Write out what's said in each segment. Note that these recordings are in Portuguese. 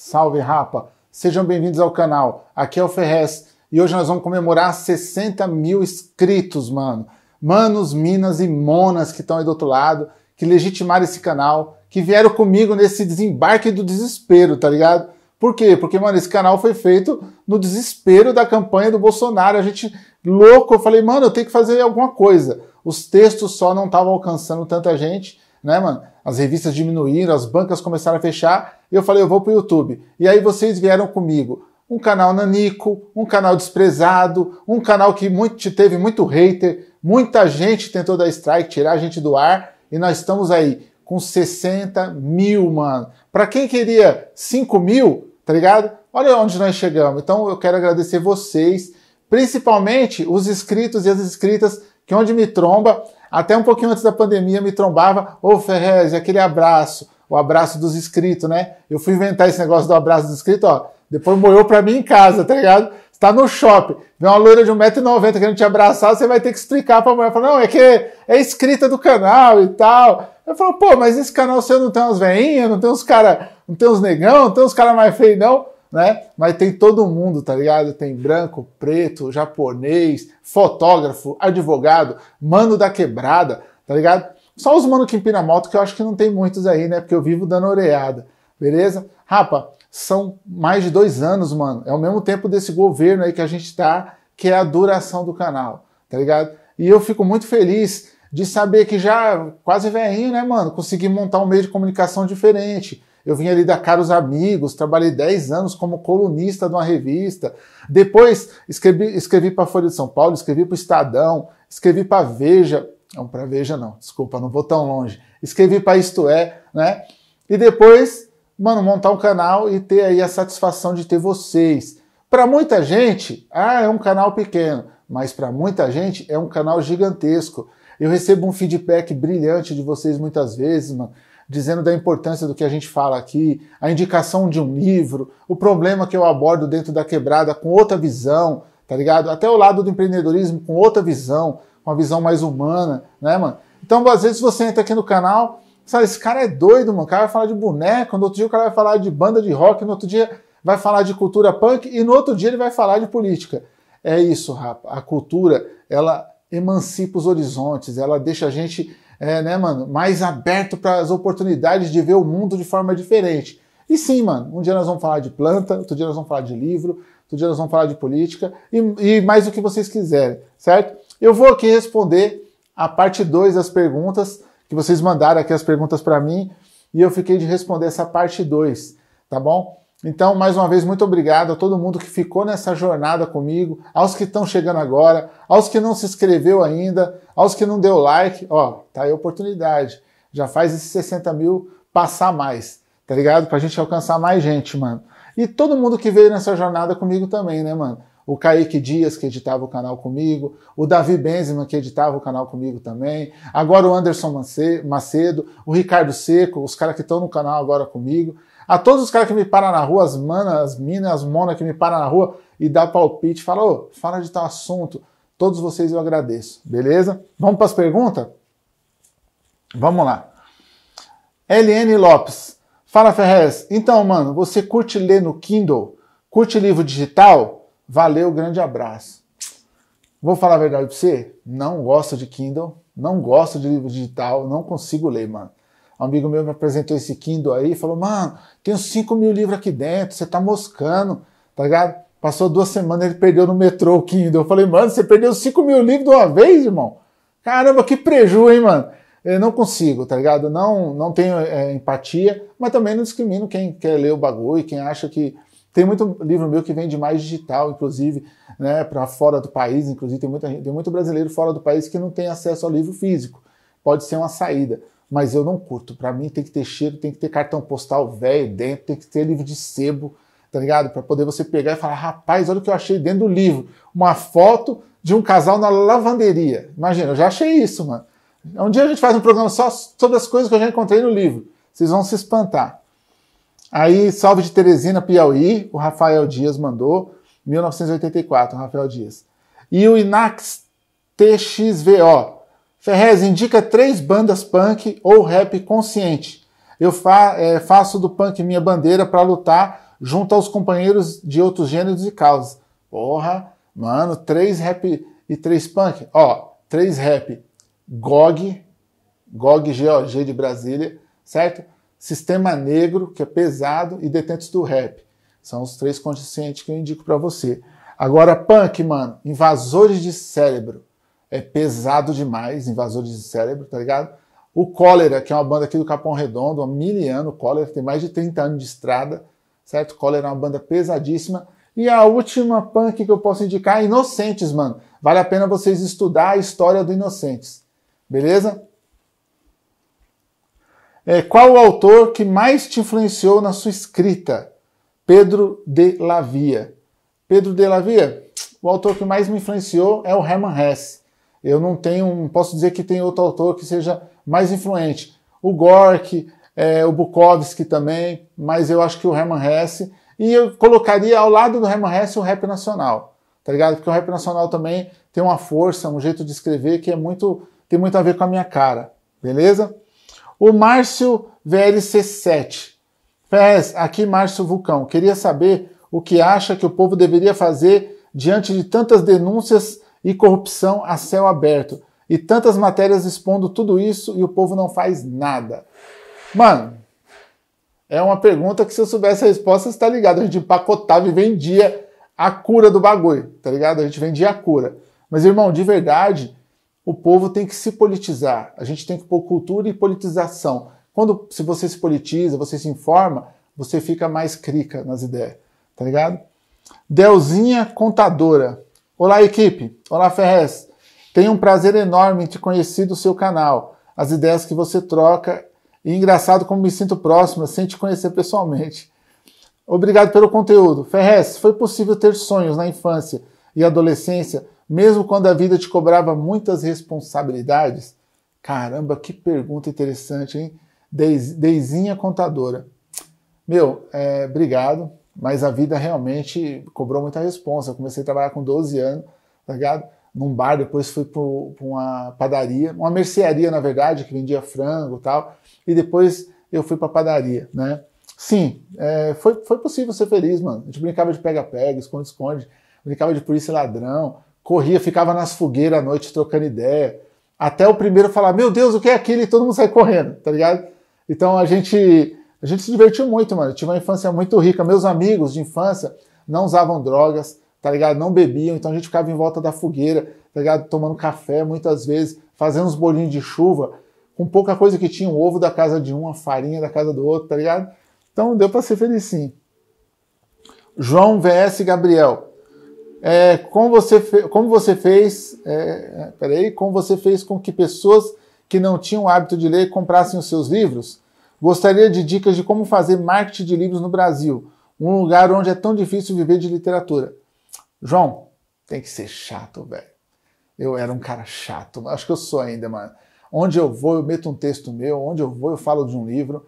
Salve Rapa! Sejam bem-vindos ao canal. Aqui é o Ferrez e hoje nós vamos comemorar 60 mil inscritos, mano. Manos, minas e monas que estão aí do outro lado, que legitimaram esse canal, que vieram comigo nesse desembarque do desespero, tá ligado? Por quê? Porque, mano, esse canal foi feito no desespero da campanha do Bolsonaro. A gente louco, eu falei, mano, eu tenho que fazer alguma coisa. Os textos só não estavam alcançando tanta gente, né, mano? As revistas diminuíram, as bancas começaram a fechar e eu falei, eu vou para o YouTube. E aí vocês vieram comigo. Um canal nanico, um canal desprezado, um canal que muito, teve muito hater, muita gente tentou dar strike, tirar a gente do ar, e nós estamos aí com 60 mil, mano. Para quem queria 5 mil, tá ligado? Olha onde nós chegamos. Então eu quero agradecer vocês, principalmente os inscritos e as inscritas, que é onde me tromba, até um pouquinho antes da pandemia me trombava, ô oh, Ferrez, aquele abraço o abraço dos inscritos, né? Eu fui inventar esse negócio do abraço dos inscritos, ó. Depois morreu pra mim em casa, tá ligado? Você tá no shopping, vem uma loira de 1,90m querendo te abraçar, você vai ter que explicar pra mulher. Fala, não, é que é inscrita do canal e tal. Eu falo, pô, mas esse canal seu não tem umas veinhas, não tem uns cara, não tem uns negão, não tem uns cara mais feio, não, né? Mas tem todo mundo, tá ligado? Tem branco, preto, japonês, fotógrafo, advogado, mano da quebrada, tá ligado? Só os mano que empina moto, que eu acho que não tem muitos aí, né? Porque eu vivo dando oreada, beleza? Rapa, são mais de dois anos, mano. É o mesmo tempo desse governo aí que a gente tá, que é a duração do canal, tá ligado? E eu fico muito feliz de saber que já, quase velhinho, né, mano? Consegui montar um meio de comunicação diferente. Eu vim ali da Caros Amigos, trabalhei 10 anos como colunista de uma revista. Depois escrevi, escrevi para a Folha de São Paulo, escrevi para o Estadão, escrevi para Veja, não, para Veja não, desculpa, não vou tão longe. Escrevi para Isto É, né? E depois, mano, montar um canal e ter aí a satisfação de ter vocês. Para muita gente, ah, é um canal pequeno, mas para muita gente é um canal gigantesco. Eu recebo um feedback brilhante de vocês muitas vezes, mano, dizendo da importância do que a gente fala aqui, a indicação de um livro, o problema que eu abordo dentro da quebrada com outra visão, tá ligado? Até o lado do empreendedorismo com outra visão, uma visão mais humana, né, mano? Então, às vezes você entra aqui no canal, sabe, esse cara é doido, mano. O cara vai falar de boneco, no outro dia o cara vai falar de banda de rock, no outro dia vai falar de cultura punk e no outro dia ele vai falar de política. É isso, rapaz. A cultura, ela emancipa os horizontes, ela deixa a gente, é, né, mano, mais aberto para as oportunidades de ver o mundo de forma diferente. E sim, mano, um dia nós vamos falar de planta, outro dia nós vamos falar de livro, outro dia nós vamos falar de política e, e mais o que vocês quiserem, certo? Eu vou aqui responder a parte 2 das perguntas, que vocês mandaram aqui as perguntas para mim, e eu fiquei de responder essa parte 2, tá bom? Então, mais uma vez, muito obrigado a todo mundo que ficou nessa jornada comigo, aos que estão chegando agora, aos que não se inscreveu ainda, aos que não deu like, ó, tá aí a oportunidade. Já faz esses 60 mil passar mais, tá ligado? Pra gente alcançar mais gente, mano. E todo mundo que veio nessa jornada comigo também, né, mano? o Kaique Dias, que editava o canal comigo, o Davi Benzema, que editava o canal comigo também, agora o Anderson Macedo, o Ricardo Seco, os caras que estão no canal agora comigo, a todos os caras que me param na rua, as manas, as minas, as mona que me param na rua e dá palpite, fala, ô, fala de tal assunto, todos vocês eu agradeço, beleza? Vamos para as perguntas? Vamos lá. LN Lopes. Fala, Ferrez. Então, mano, você curte ler no Kindle? Curte livro digital? Valeu, grande abraço. Vou falar a verdade pra você, não gosto de Kindle, não gosto de livro digital, não consigo ler, mano. Um amigo meu me apresentou esse Kindle aí e falou, mano, tem uns 5 mil livros aqui dentro, você tá moscando, tá ligado? Passou duas semanas, ele perdeu no metrô o Kindle. Eu falei, mano, você perdeu 5 mil livros de uma vez, irmão? Caramba, que prejuízo hein, mano? Eu não consigo, tá ligado? Não, não tenho é, empatia, mas também não discrimino quem quer ler o bagulho e quem acha que tem muito livro meu que vende mais digital, inclusive, né, para fora do país, inclusive tem, muita, tem muito brasileiro fora do país que não tem acesso ao livro físico. Pode ser uma saída, mas eu não curto. Para mim tem que ter cheiro, tem que ter cartão postal velho dentro, tem que ter livro de sebo, tá ligado? Para poder você pegar e falar, rapaz, olha o que eu achei dentro do livro, uma foto de um casal na lavanderia. Imagina, eu já achei isso, mano. Um dia a gente faz um programa só sobre as coisas que eu já encontrei no livro. Vocês vão se espantar. Aí, salve de Teresina, Piauí, o Rafael Dias mandou, 1984, o Rafael Dias. E o Inax TXVO. Ferrez, indica três bandas punk ou rap consciente. Eu fa é, faço do punk minha bandeira para lutar junto aos companheiros de outros gêneros e causas. Porra, mano, três rap e três punk. Ó, três rap. GOG, GOG GOG de Brasília, certo? Sistema Negro, que é pesado, e Detentos do Rap. São os três conscientes que eu indico para você. Agora, punk, mano, invasores de cérebro. É pesado demais, invasores de cérebro, tá ligado? O Cólera, que é uma banda aqui do Capão Redondo, há mil anos, o Cólera tem mais de 30 anos de estrada, certo? O Cólera é uma banda pesadíssima. E a última punk que eu posso indicar é Inocentes, mano. Vale a pena vocês estudar a história do Inocentes, beleza? É, qual o autor que mais te influenciou na sua escrita? Pedro de Lavia. Pedro de Lavia, o autor que mais me influenciou é o Herman Hesse. Eu não tenho, não posso dizer que tem outro autor que seja mais influente. O Gork, é, o Bukowski também, mas eu acho que o Herman Hesse. E eu colocaria ao lado do Herman Hesse o rap nacional, tá ligado? Porque o rap nacional também tem uma força, um jeito de escrever que é muito, tem muito a ver com a minha cara, beleza? O Márcio VLC7. Fez, aqui Márcio Vulcão. Queria saber o que acha que o povo deveria fazer diante de tantas denúncias e corrupção a céu aberto. E tantas matérias expondo tudo isso e o povo não faz nada. Mano, é uma pergunta que se eu soubesse a resposta, está ligado? A gente empacotava e vendia a cura do bagulho, tá ligado? A gente vendia a cura. Mas, irmão, de verdade, o povo tem que se politizar. A gente tem que pôr cultura e politização. Quando se você se politiza, você se informa, você fica mais crica nas ideias, tá ligado? Delzinha Contadora. Olá, equipe. Olá, Ferrez. Tenho um prazer enorme em te conhecer do seu canal, as ideias que você troca e engraçado como me sinto próxima sem te conhecer pessoalmente. Obrigado pelo conteúdo. Ferrez, foi possível ter sonhos na infância e adolescência mesmo quando a vida te cobrava muitas responsabilidades? Caramba, que pergunta interessante, hein? Deizinha contadora. Meu, é, obrigado, mas a vida realmente cobrou muita responsa. Eu comecei a trabalhar com 12 anos, tá ligado? Num bar, depois fui para uma padaria, uma mercearia, na verdade, que vendia frango e tal. E depois eu fui para padaria, né? Sim, é, foi, foi possível ser feliz, mano. A gente brincava de pega-pega, esconde-esconde, brincava de polícia ladrão, corria, ficava nas fogueiras à noite trocando ideia, até o primeiro falar, meu Deus, o que é aquilo? E todo mundo sai correndo, tá ligado? Então a gente, a gente se divertiu muito, mano. Eu tive uma infância muito rica. Meus amigos de infância não usavam drogas, tá ligado? Não bebiam, então a gente ficava em volta da fogueira, tá ligado? Tomando café muitas vezes, fazendo uns bolinhos de chuva, com pouca coisa que tinha, um ovo da casa de um, a farinha da casa do outro, tá ligado? Então deu para ser feliz sim. João VS Gabriel é, como, você como você fez, é, é, peraí, como você fez com que pessoas que não tinham o hábito de ler comprassem os seus livros? Gostaria de dicas de como fazer marketing de livros no Brasil, um lugar onde é tão difícil viver de literatura. João, tem que ser chato, velho. Eu era um cara chato, acho que eu sou ainda, mano. Onde eu vou, eu meto um texto meu, onde eu vou, eu falo de um livro.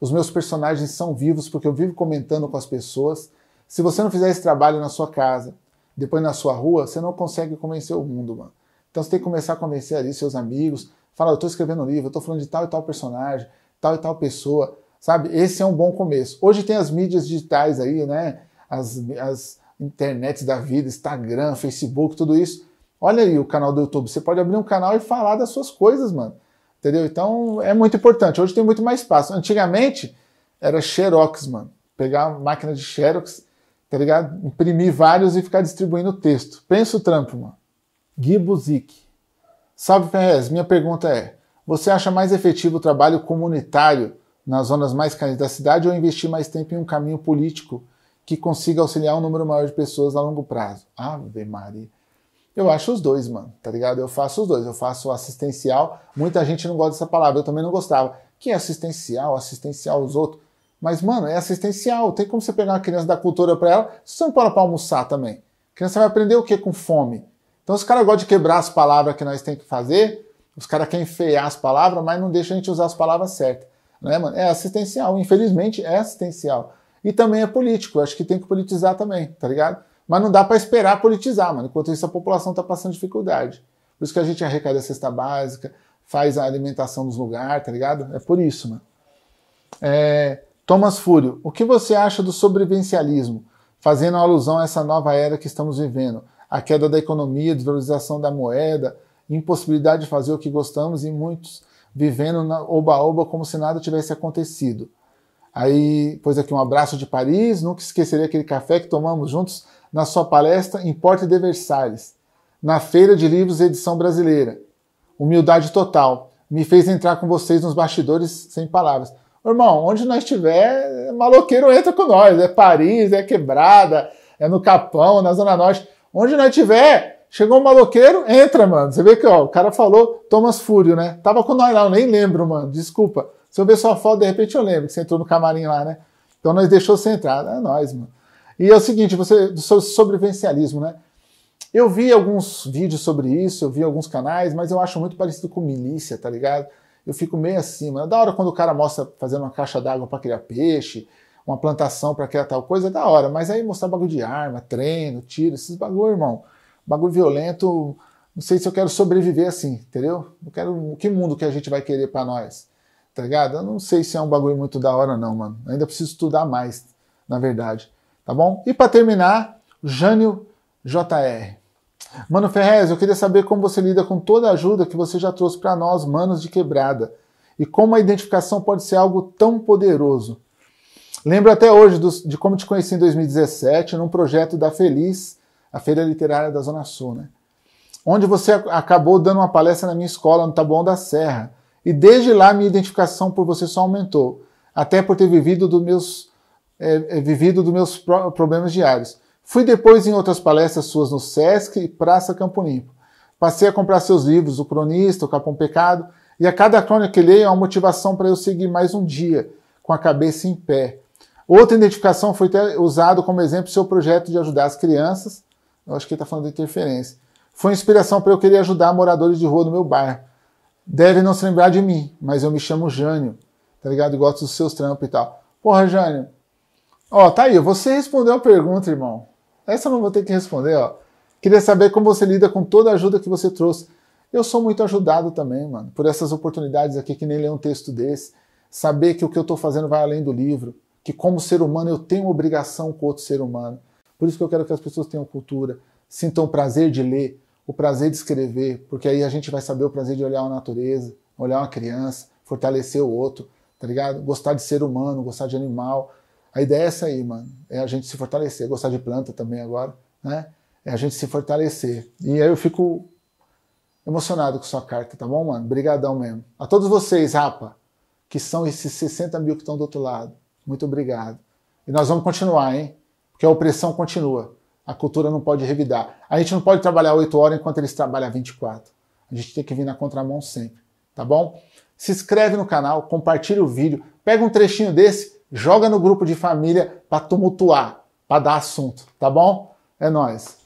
Os meus personagens são vivos porque eu vivo comentando com as pessoas. Se você não fizer esse trabalho na sua casa, depois na sua rua, você não consegue convencer o mundo, mano. Então você tem que começar a convencer ali seus amigos, falar, eu tô escrevendo um livro, eu tô falando de tal e tal personagem, tal e tal pessoa, sabe? Esse é um bom começo. Hoje tem as mídias digitais aí, né? As, as internets da vida, Instagram, Facebook, tudo isso. Olha aí o canal do YouTube, você pode abrir um canal e falar das suas coisas, mano. Entendeu? Então é muito importante. Hoje tem muito mais espaço. Antigamente era xerox, mano. Pegar máquina de xerox, tá ligado? Imprimir vários e ficar distribuindo o texto. Pensa o trampo, mano. Gui Buzik. Salve, Ferrez. Minha pergunta é: você acha mais efetivo o trabalho comunitário nas zonas mais carentes da cidade ou investir mais tempo em um caminho político que consiga auxiliar um número maior de pessoas a longo prazo? Ave Maria. Eu acho os dois, mano, tá ligado? Eu faço os dois. Eu faço assistencial. Muita gente não gosta dessa palavra, eu também não gostava. Que é assistencial? Assistencial os outros. Mas, mano, é assistencial. Tem como você pegar uma criança da cultura para ela se você não para pra almoçar também. A criança vai aprender o que com fome? Então, os caras gostam de quebrar as palavras que nós tem que fazer, os caras querem feiar as palavras, mas não deixam a gente usar as palavras certas. Né, mano? É assistencial. Infelizmente, é assistencial. E também é político. acho que tem que politizar também, tá ligado? Mas não dá para esperar politizar, mano. Enquanto isso, a população tá passando dificuldade. Por isso que a gente arrecada a cesta básica, faz a alimentação nos lugares, tá ligado? É por isso, mano. É... Thomas Fúrio, o que você acha do sobrevivencialismo, fazendo alusão a essa nova era que estamos vivendo? A queda da economia, desvalorização da moeda, impossibilidade de fazer o que gostamos e muitos vivendo na oba-oba como se nada tivesse acontecido. Aí, pois aqui um abraço de Paris, nunca esquecerei aquele café que tomamos juntos na sua palestra em Porta de Versalhes, na Feira de Livros Edição Brasileira. Humildade total. Me fez entrar com vocês nos bastidores sem palavras. Irmão, onde nós estiver, maloqueiro entra com nós. É Paris, é Quebrada, é no Capão, na Zona Norte. Onde nós estiver, chegou um maloqueiro, entra, mano. Você vê que ó, o cara falou Thomas Fúrio, né? Tava com nós lá, eu nem lembro, mano. Desculpa. Se eu ver sua foto, de repente eu lembro que você entrou no camarim lá, né? Então nós deixou você entrar. É nós, mano. E é o seguinte, você do seu sobrevivencialismo, né? Eu vi alguns vídeos sobre isso, eu vi alguns canais, mas eu acho muito parecido com milícia, tá ligado? eu fico meio acima. É da hora quando o cara mostra fazendo uma caixa d'água para criar peixe, uma plantação para criar tal coisa, é da hora. Mas aí mostrar bagulho de arma, treino, tiro, esses bagulho, irmão. Bagulho violento, não sei se eu quero sobreviver assim, entendeu? Não quero, que mundo que a gente vai querer para nós? Tá ligado? Eu não sei se é um bagulho muito da hora não, mano. ainda preciso estudar mais, na verdade. Tá bom? E para terminar, Jânio JR. Mano Ferrez, eu queria saber como você lida com toda a ajuda que você já trouxe para nós, manos de quebrada, e como a identificação pode ser algo tão poderoso. Lembro até hoje de como te conheci em 2017, num projeto da Feliz, a Feira Literária da Zona Sul, né? onde você acabou dando uma palestra na minha escola, no Taboão da Serra. E desde lá minha identificação por você só aumentou, até por ter vivido dos meus, é, é vivido dos meus problemas diários. Fui depois em outras palestras suas no Sesc e Praça Campo Limpo. Passei a comprar seus livros, O Cronista, O Capão Pecado, e a cada crônica que leio é uma motivação para eu seguir mais um dia, com a cabeça em pé. Outra identificação foi ter usado como exemplo seu projeto de ajudar as crianças. Eu acho que ele está falando de interferência. Foi inspiração para eu querer ajudar moradores de rua do meu bairro. Deve não se lembrar de mim, mas eu me chamo Jânio, tá ligado? E gosto dos seus trampos e tal. Porra, Jânio. Ó, tá aí, você respondeu a pergunta, irmão. Essa eu não vou ter que responder, ó. Queria saber como você lida com toda a ajuda que você trouxe. Eu sou muito ajudado também, mano, por essas oportunidades aqui, que nem ler um texto desse. Saber que o que eu estou fazendo vai além do livro. Que como ser humano eu tenho obrigação com outro ser humano. Por isso que eu quero que as pessoas tenham cultura, sintam o prazer de ler, o prazer de escrever, porque aí a gente vai saber o prazer de olhar a natureza, olhar uma criança, fortalecer o outro, tá ligado? Gostar de ser humano, gostar de animal, a ideia é essa aí, mano. É a gente se fortalecer. Gostar de planta também agora, né? É a gente se fortalecer. E aí eu fico emocionado com sua carta, tá bom, mano? Brigadão mesmo. A todos vocês, rapa, que são esses 60 mil que estão do outro lado. Muito obrigado. E nós vamos continuar, hein? Porque a opressão continua. A cultura não pode revidar. A gente não pode trabalhar 8 horas enquanto eles trabalham 24. A gente tem que vir na contramão sempre, tá bom? Se inscreve no canal, compartilha o vídeo, pega um trechinho desse joga no grupo de família para tumultuar, para dar assunto, tá bom? É nós.